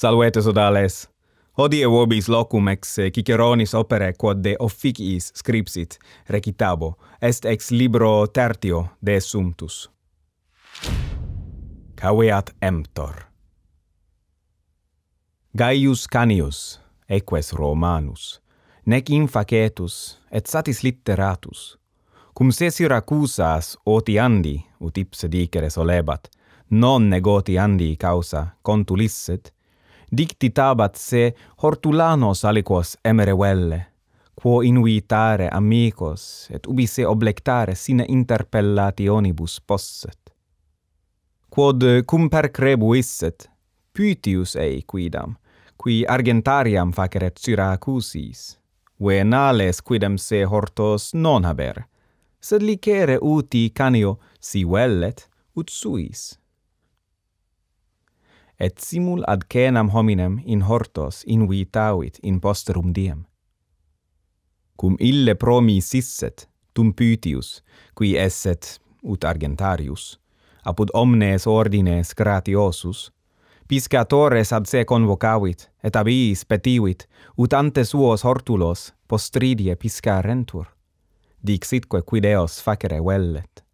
Salvetes odales. Hodie vobis locum ex eh, Ciceronis opere quod de officiis scripsit, recitabo, est ex libro tertio de sumtus. Caveat emptor. Gaius Canius, eques Romanus, nec infacetus et satis litteratus, cum se Syracusas otiandi, ut ipse dicere solebat, non negotiandi causa contulisset, dictitabat se hortulanos aliquos emere velle quo inuitare amicos et ubi se oblectare sine interpellationibus posset quod cum per crebuisset pytius ei quidam qui argentariam faceret Syracusis venales quidam se hortos non haber sed licere uti canio si vellet ut suis et simul ad cenam hominem in hortos in vitavit in posterum diem. Cum ille promi sisset, tum pytius, qui esset, ut argentarius, apud omnes ordines gratiosus, piscatores ad se convocavit, et abiis petivit, ut ante suos hortulos postridie piscarentur, dixitque quid eos facere vellet.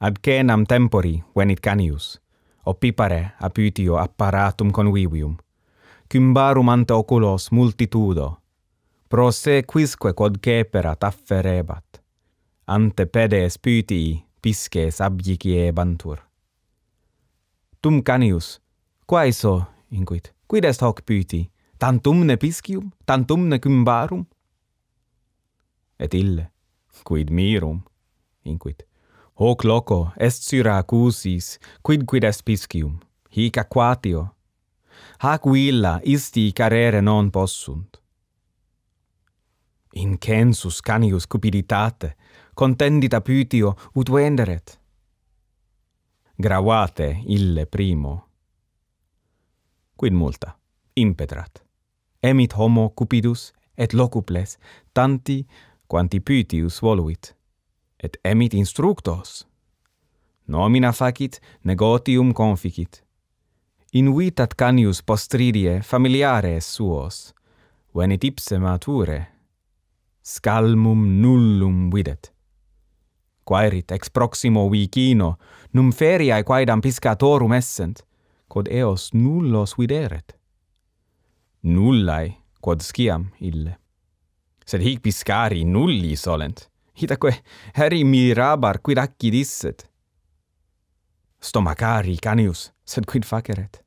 Ad cenam tempori venit canius, opipare apitio apparatum convivium, cum barum ante oculos multitudo, pro se quisque quod ceperat afferebat, ante pedes pitii pisces abgiciebantur. Tum canius, quaeso, inquit, quid est hoc piti, tantum ne piscium, tantum ne cum barum? Et ille, quid mirum, inquit, Hoc loco est Syracusis, quid quid est Piscium, hic aquatio. Hac villa isti carere non possunt. Incensus canius cupiditate, contendita putio ut venderet. Gravate ille primo. Quid multa? Impetrat. Emit homo cupidus et locuples tanti quanti putius voluit et emit instructos. Nomina facit, negotium conficit. Invitat Canius postridie familiares suos, venit ipse mature. Scalmum nullum videt. Quaerit ex proximo vicino, num feriae quaedam piscatorum essent, quod eos nullos videret. Nullae, quod sciam ille. Sed hic piscari nulli solent itaque heri mirabar quid acci disset. Stomacari canius, sed quid faceret?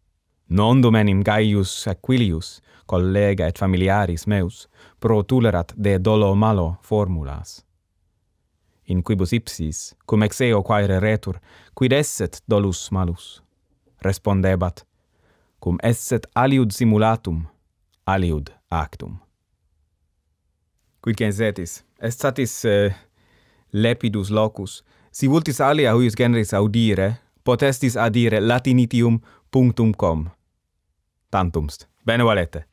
Non domenim gaius equilius, collega et familiaris meus, pro tulerat de dolo malo formulas. In quibus ipsis, cum ex eo quaere retur, quid esset dolus malus? Respondebat, cum esset aliud simulatum, aliud actum quid gens etis est satis eh, lepidus locus si vultis alia huius generis audire potestis adire latinitium punctum com tantumst bene valete